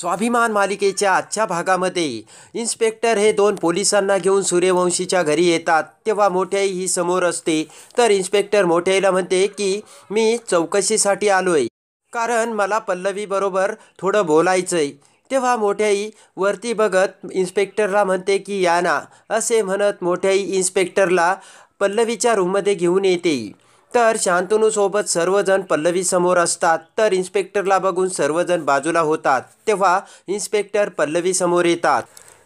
स्वाभिमान मालिकेच्या आजच्या भागामध्ये इन्स्पेक्टर हे दोन पोलिसांना घेऊन सूर्यवंशीच्या घरी येतात तेव्हा मोठ्याई ही समोर असते तर इन्स्पेक्टर मोठ्याईला म्हणते की मी चौकशीसाठी आलो आहे कारण मला पल्लवीबरोबर थोडं बोलायचं आहे तेव्हा मोठ्याई वरती बघत इन्स्पेक्टरला म्हणते की या ना असे म्हणत मोठ्याई इन्स्पेक्टरला पल्लवीच्या रूममध्ये घेऊन येते तर शांतनूसोबत सर्वजण पल्लवीसमोर असतात तर इन्स्पेक्टरला बघून सर्वजण बाजूला होतात तेव्हा इन्स्पेक्टर पल्लवीसमोर येतात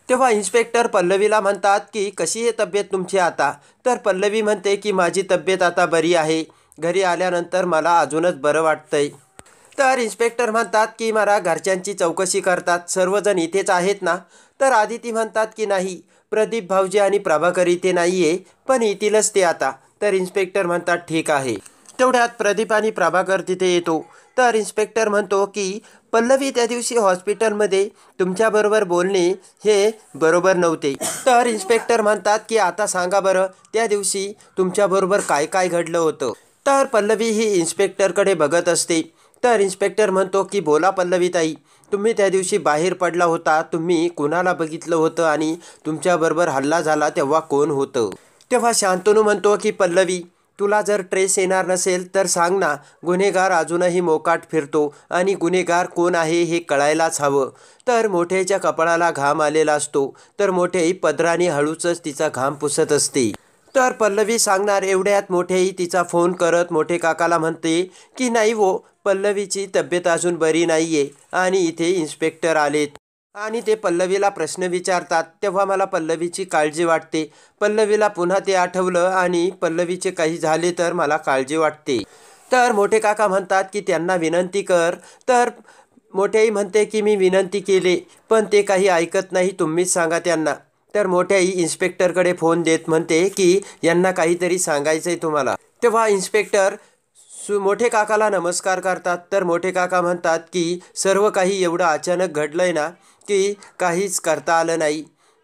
तेव्हा इन्स्पेक्टर पल्लवीला म्हणतात की कशी आहे तब्येत तुमची आता तर पल्लवी म्हणते की माझी तब्येत आता बरी आहे घरी आल्यानंतर मला अजूनच बरं वाटतंय तर इन्स्पेक्टर म्हणतात की मला घरच्यांची चौकशी करतात सर्वजण इथेच आहेत ना तर आदिती म्हणतात की नाही प्रदीप भाऊजी आणि प्रभाकर इथे नाही आहे पण येतीलच ते आता तर इन्स्पेक्टर म्हणतात ठीक आहे तेवढ्यात प्रदीप आणि प्रभाकर तिथे येतो तर इन्स्पेक्टर म्हणतो की पल्लवी त्या दिवशी हॉस्पिटलमध्ये तुमच्याबरोबर बोलणे हे बरोबर नव्हते तर इन्स्पेक्टर म्हणतात की आता सांगा बरं त्या दिवशी तुमच्याबरोबर काय काय घडलं होतं तर पल्लवी ही इन्स्पेक्टरकडे बघत असते तर इन्स्पेक्टर म्हणतो की बोला पल्लवी ताई तुम्ही त्या दिवशी बाहेर पडला होता तुम्ही कुणाला बघितलं होतं आणि तुमच्याबरोबर हल्ला झाला तेव्हा कोण होतं तेव्हा शांतनू म्हणतो की पल्लवी तुला जर ट्रेस येणार नसेल तर सांग ना गुन्हेगार अजूनही मोकाट फिरतो आणि गुन्हेगार कोण आहे हे कळायलाच हवं तर मोठ्याच्या कपाळाला घाम आलेला असतो तर मोठेही पदराने हळूच तिचा घाम पुसत असते तर पल्लवी सांगणार एवढ्यात मोठेही तिचा फोन करत मोठे काकाला म्हणते की नाही वो पल्लवीची तब्येत अजून बरी नाही आहे आणि इथे इन्स्पेक्टर आलेत आणि ते पल्लवीला प्रश्न विचारतात तेव्हा मला पल्लवीची काळजी वाटते पल्लवीला पुन्हा ते आठवलं आणि पल्लवीचे काही झाले तर मला काळजी वाटते तर मोठे काका म्हणतात की त्यांना विनंती कर तर मोठ्याई म्हणते की मी विनंती केली पण ते काही ऐकत नाही तुम्हीच सांगा त्यांना तर मोठ्याई इन्स्पेक्टरकडे फोन देत म्हणते की यांना काहीतरी सांगायचं आहे तुम्हाला तेव्हा इन्स्पेक्टर सु मोठे काकाला नमस्कार करतात तर मोठे काका म्हणतात की सर्व काही एवढं अचानक घडलं आहे ना की काहीच करता आलं नाही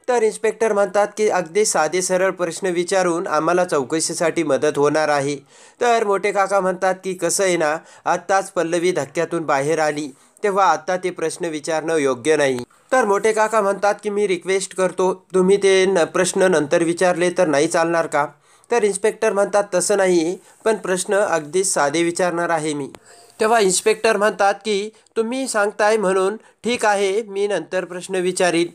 तर इन्स्पेक्टर म्हणतात की अगदी साधे सरळ प्रश्न विचारून आम्हाला चौकशीसाठी मदत होणार आहे तर मोठे काका म्हणतात की कसं आहे ना आत्ताच पल्लवी धक्क्यातून बाहेर आली तेव्हा आत्ता ते प्रश्न विचारणं योग्य नाही तर मोठे काका म्हणतात की मी रिक्वेस्ट करतो तुम्ही ते न प्रश्न नंतर विचारले तर नाही चालणार का तर इन्स्पेक्टर म्हणतात तसं नाही पण प्रश्न अगदी साधे विचारणार आहे मी तेव्हा इन्स्पेक्टर म्हणतात की तुम्ही सांगताय म्हणून ठीक आहे मी नंतर प्रश्न विचारीन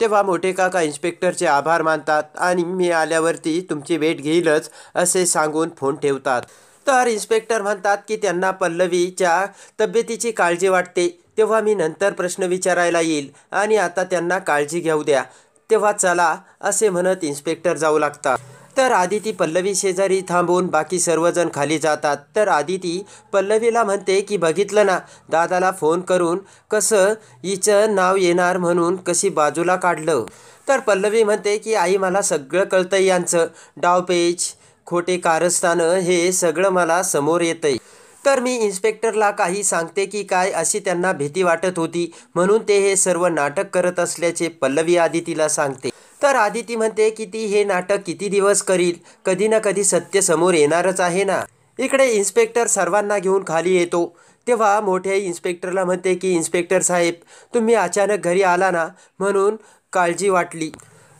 तेव्हा मोठे काका इन्स्पेक्टरचे आभार मानतात आणि मी आल्यावरती तुमची भेट घेईलच असे सांगून फोन ठेवतात तर इन्स्पेक्टर म्हणतात की त्यांना पल्लवीच्या तब्येतीची काळजी वाटते तेव्हा मी नंतर प्रश्न विचारायला येईल आणि आता त्यांना काळजी घेऊ द्या तेव्हा चला असे म्हणत इन्स्पेक्टर जाऊ लागतात तर आदिती पल्लवी शेजारी थांबून बाकी सर्वजण खाली जातात तर आदिती पल्लवीला म्हणते की बघितलं ना दादाला फोन करून कसं हिचं नाव येणार म्हणून कशी बाजूला काढलं तर पल्लवी म्हणते की आई मला सगळं कळतं यांचं डावपेच खोटे कारस्थानं हे सगळं मला समोर येतंय तर मी इन्स्पेक्टरला काही सांगते की काय अशी त्यांना भीती वाटत होती म्हणून ते हे सर्व नाटक करत असल्याचे पल्लवी आदितीला सांगते तर आदिती म्हणते की ती हे नाटक किती दिवस करील कधी ना कधी सत्य समोर येणारच आहे ना इकडे इन्स्पेक्टर सर्वांना घेऊन खाली येतो तेव्हा मोठे इन्स्पेक्टरला म्हणते की इन्स्पेक्टर साहेब तुम्ही अचानक घरी आला ना म्हणून काळजी वाटली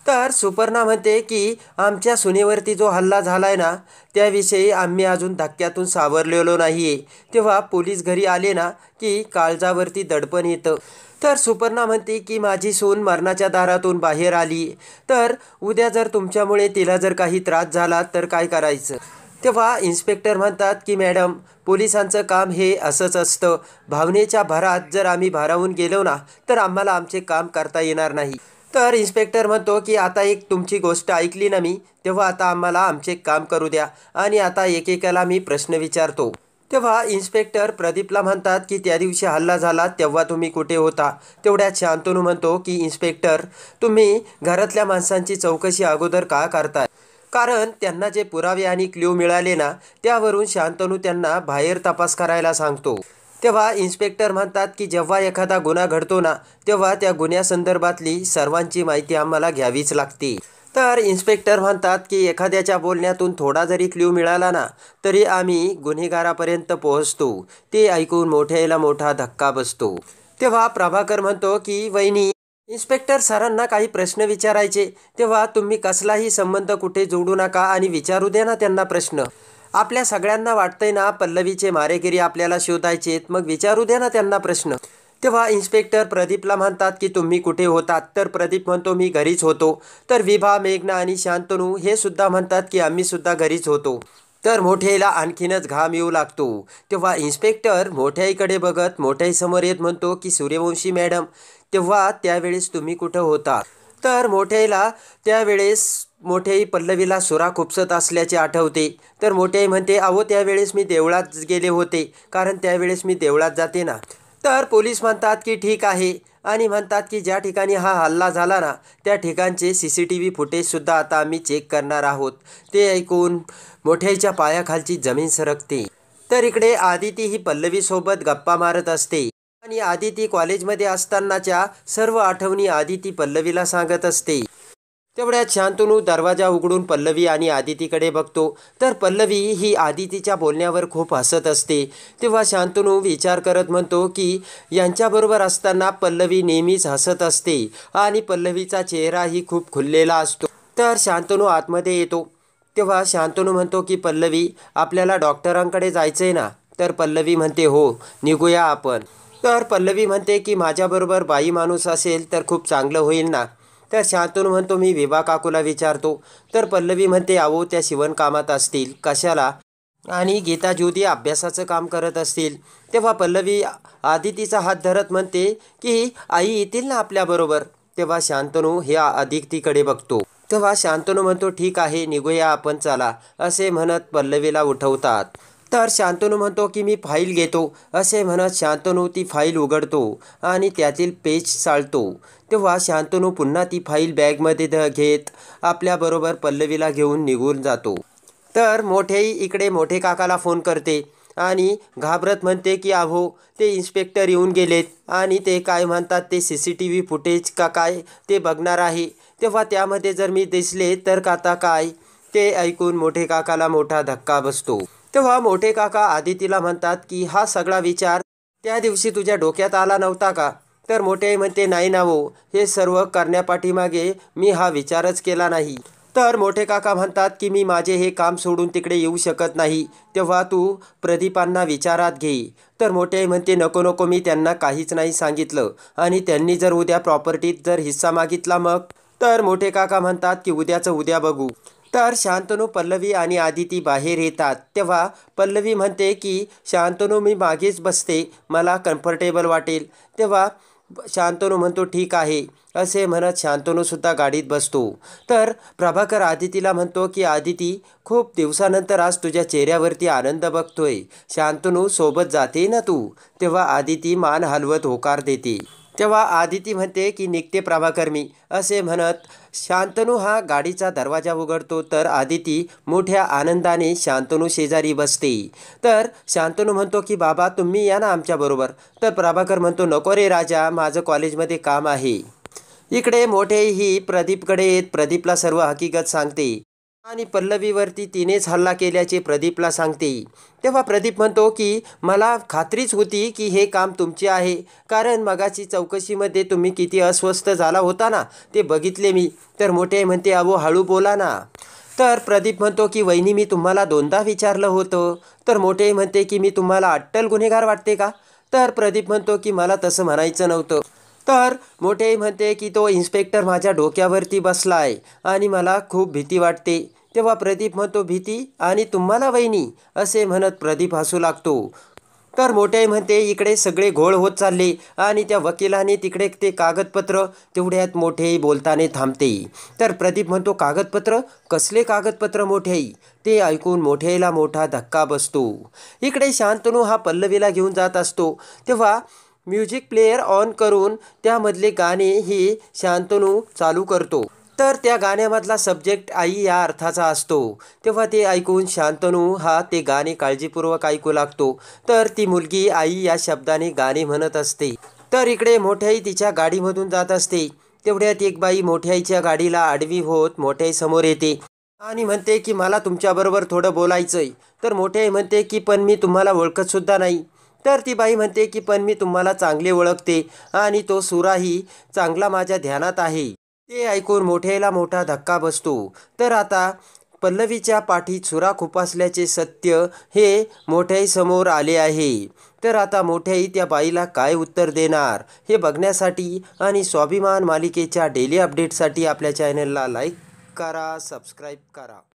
तर सुपर्णा म्हणते की आमच्या सुनेवरती जो हल्ला झाला आहे ना त्याविषयी आम्ही अजून धक्क्यातून सावरलेलो नाही आहे तेव्हा पोलीस घरी आले ना की काळजावरती दडपण येतं तर सुपर्णा म्हणते की माझी सून मरणाच्या दारातून बाहेर आली तर उद्या जर तुमच्यामुळे तिला जर काही त्रास झाला तर काय करायचं तेव्हा इन्स्पेक्टर म्हणतात की मॅडम पोलिसांचं काम हे असंच असतं भावनेच्या भरात जर आम्ही भारावून गेलो ना तर आम्हाला आमचे काम करता येणार नाही तर इन्स्पेक्टर म्हणतो की आता एक तुमची गोष्ट ऐकली ना मी तेव्हा आता आम्हाला आमचे काम करू द्या आणि आता एकेकाला मी प्रश्न विचारतो तेव्हा इन्स्पेक्टर प्रदीपला म्हणतात की त्या दिवशी हल्ला झाला तेव्हा तुम्ही कुठे होता तेवढ्यात शांतनू म्हणतो की इन्स्पेक्टर तुम्ही घरातल्या माणसांची चौकशी अगोदर का करताय कारण त्यांना जे पुरावे आणि क्ल्यू मिळाले ना त्यावरून शांतनू त्यांना बाहेर तपास करायला सांगतो तेव्हा इन्स्पेक्टर म्हणतात की जेव्हा एखादा गुन्हा घडतो ना तेव्हा त्या गुन्ह्यासंदर्भातली सर्वांची माहिती आम्हाला घ्यावीच लागते तर इन्स्पेक्टर म्हणतात की एखाद्याच्या बोलण्यातून थोडा जरी क्ल्यू मिळाला ना तरी आम्ही गुन्हेगारापर्यंत पोहोचतो ते ऐकून मोठ्याला मोठा धक्का बसतो तेव्हा प्रभाकर म्हणतो की वहिनी इन्स्पेक्टर सरांना काही प्रश्न विचारायचे तेव्हा तुम्ही कसलाही संबंध कुठे जोडू नका आणि विचारू दे ना त्यांना प्रश्न आपल्या सगळ्यांना वाटतंय ना पल्लवीचे मारेगिरी आपल्याला आहेत मग विचारू द्या ना त्यांना प्रश्न तेव्हा इन्स्पेक्टर प्रदीपला म्हणतात की तुम्ही कुठे होतात तर प्रदीप म्हणतो मी घरीच होतो तर विभा मेघना आणि शांतनू हे सुद्धा म्हणतात की आम्ही सुद्धा घरीच होतो तर मोठ्याला आणखीनच घाम येऊ लागतो तेव्हा इन्स्पेक्टर मोठ्याईकडे बघत मोठ्याईसमोर येत म्हणतो की सूर्यवंशी मॅडम तेव्हा त्यावेळेस तुम्ही कुठं होता तर मोठ्याईला त्यावेळेस मोठेही पल्लवीला सुरा खुपसत असल्याचे आठवते तर मोठ्याई म्हणते अहो त्यावेळेस मी देवळात गेले होते कारण त्यावेळेस मी देवळात जाते ना तर पोलीस म्हणतात की ठीक आहे आणि म्हणतात की ज्या ठिकाणी हा हल्ला झाला ना त्या ठिकाणचे सी सी टी व्ही फुटेजसुद्धा आता आम्ही चेक करणार आहोत ते ऐकून मोठ्याईच्या पायाखालची जमीन सरकते तर इकडे आदिती ही पल्लवीसोबत गप्पा मारत असते आणि आदिती कॉलेजमध्ये असतानाच्या सर्व आठवणी आदिती पल्लवीला सांगत असते तेवढ्यात शांतनू दरवाजा उघडून पल्लवी आणि आदितीकडे बघतो तर पल्लवी ही आदितीच्या बोलण्यावर खूप हसत असते तेव्हा शांतनू विचार करत म्हणतो की यांच्याबरोबर असताना पल्लवी नेहमीच हसत असते आणि पल्लवीचा चेहराही खूप खुललेला असतो तर शांतनू आतमध्ये येतो तेव्हा शांतनू म्हणतो की पल्लवी आपल्याला डॉक्टरांकडे जायचं आहे ना तर पल्लवी म्हणते हो निघूया आपण तर पल्लवी म्हणते की माझ्याबरोबर बाई माणूस असेल तर खूप चांगलं होईल ना तर शांतून म्हणतो मी विभा काकूला विचारतो तर पल्लवी म्हणते आवो त्या शिवणकामात असतील कशाला आणि गीता ज्योती अभ्यासाचं काम करत असतील तेव्हा पल्लवी आदितीचा हात धरत म्हणते की आई येतील ना आपल्याबरोबर तेव्हा शांतनू हे आदितीकडे बघतो तेव्हा शांतनू म्हणतो ठीक आहे निघूया आपण चला असे म्हणत पल्लवीला उठवतात तर शांतनू म्हणतो की मी फाईल घेतो असे म्हणत शांतनू ती फाईल उघडतो आणि त्यातील पेज चालतो तेव्हा शांतनू पुन्हा ती फाईल बॅगमध्ये द घेत आपल्याबरोबर पल्लवीला घेऊन निघून जातो तर मोठेही इकडे मोठे काकाला फोन करते आणि घाबरत म्हणते की अहो ते इन्स्पेक्टर येऊन गेलेत आणि ते काय म्हणतात ते C C T V footage का काय ते बघणार आहे तेव्हा त्यामध्ये जर मी दिसले तर काता काय ते ऐकून मोठे काकाला मोठा धक्का बसतो तेव्हा मोठे काका आदितीला म्हणतात की हा सगळा विचार त्या दिवशी तुझ्या डोक्यात आला नव्हता का तर मोठे म्हणते नाही ना हे सर्व करण्यापाठीमागे मी हा विचारच केला नाही तर मोठे काका म्हणतात की मी माझे हे काम सोडून तिकडे येऊ शकत नाही तेव्हा तू प्रदीपांना विचारात घे तर मोठे म्हणते नको नको मी त्यांना काहीच नाही सांगितलं आणि त्यांनी जर उद्या प्रॉपर्टीत जर हिस्सा मागितला मग तर मोठे काका म्हणतात की उद्याचं उद्या बघू तर शांतनू पल्लवी आणि आदिती बाहेर येतात तेव्हा पल्लवी म्हणते की शांतनू मी मागेच बसते मला कम्फर्टेबल वाटेल तेव्हा शांतनू म्हणतो ठीक आहे असे म्हणत शांतनूसुद्धा गाडीत बसतो तर प्रभाकर आदितीला म्हणतो की आदिती खूप दिवसानंतर आज तुझ्या चेहऱ्यावरती आनंद बघतोय शांतनू सोबत जाते ना तू तेव्हा आदिती मान हलवत होकार देते तेव्हा आदिती म्हणते की निघते प्रभाकर मी असे म्हणत शांतनू हा गाडीचा दरवाजा उघडतो तर आदिती मोठ्या आनंदाने शांतनू शेजारी बसते तर शांतनू म्हणतो की बाबा तुम्ही या ना आमच्याबरोबर तर प्रभाकर म्हणतो नको रे राजा माझं कॉलेजमध्ये काम आहे इकडे मोठेही प्रदीपकडे येत प्रदीपला सर्व हकीकत सांगते आणि पल्लवीवरती तिनेच हल्ला केल्याचे प्रदीपला सांगते तेव्हा प्रदीप म्हणतो की मला खात्रीच होती की हे काम तुमचे आहे कारण मगाची चौकशीमध्ये तुम्ही किती अस्वस्थ झाला होता ना ते बघितले मी तर मोठे म्हणते अहो हळू बोला ना तर प्रदीप म्हणतो की वहिनी मी तुम्हाला दोनदा विचारलं होतं तर मोठे म्हणते की मी तुम्हाला अट्टल गुन्हेगार वाटते का तर प्रदीप म्हणतो की मला तसं म्हणायचं नव्हतं तर मोठे म्हणते की तो इन्स्पेक्टर माझ्या डोक्यावरती बसला आहे आणि मला खूप भीती वाटते तेव्हा प्रदीप म्हणतो भीती आणि तुम्हाला वहिनी असे म्हणत प्रदीप हसू लागतो तर मोठे म्हणते इकडे सगळे घोळ होत चालले आणि त्या वकिलाने तिकडे ते कागदपत्र तेवढ्यात मोठेही बोलताने थांबते तर प्रदीप म्हणतो कागदपत्र कसले कागदपत्र मोठेही ते ऐकून मोठेला मोठा धक्का बसतो इकडे शांतनू हा पल्लवीला घेऊन जात असतो तेव्हा म्युझिक प्लेयर ऑन करून त्यामधले गाणे ही शांतनू चालू करतो तर त्या गाण्यामधला सब्जेक्ट आई या अर्थाचा असतो तेव्हा ते ऐकून शांतनू हा ते गाणे काळजीपूर्वक ऐकू लागतो तर ती मुलगी आई या शब्दाने गाणे म्हणत असते तर इकडे मोठ्याई तिच्या गाडीमधून जात असते तेवढ्यात एक बाई मोठ्याईच्या गाडीला आडवी होत मोठ्याई समोर येते आणि म्हणते की मला तुमच्याबरोबर थोडं बोलायचंय तर मोठ्याई म्हणते की पण मी तुम्हाला ओळखतसुद्धा नाही तर ती बाई म्हणते की पण मी तुम्हाला चांगले ओळखते आणि तो सुराही चांगला माझ्या ध्यानात आहे ते ऐकून मोठ्याला मोठा धक्का बसतो तर आता पल्लवीच्या पाठीत सुरा खूप असल्याचे सत्य हे मोठ्याईसमोर आले आहे तर आता मोठ्याई त्या बाईला काय उत्तर देणार हे बघण्यासाठी आणि स्वाभिमान मालिकेच्या डेली अपडेटसाठी आपल्या चॅनलला लाईक करा सबस्क्राईब करा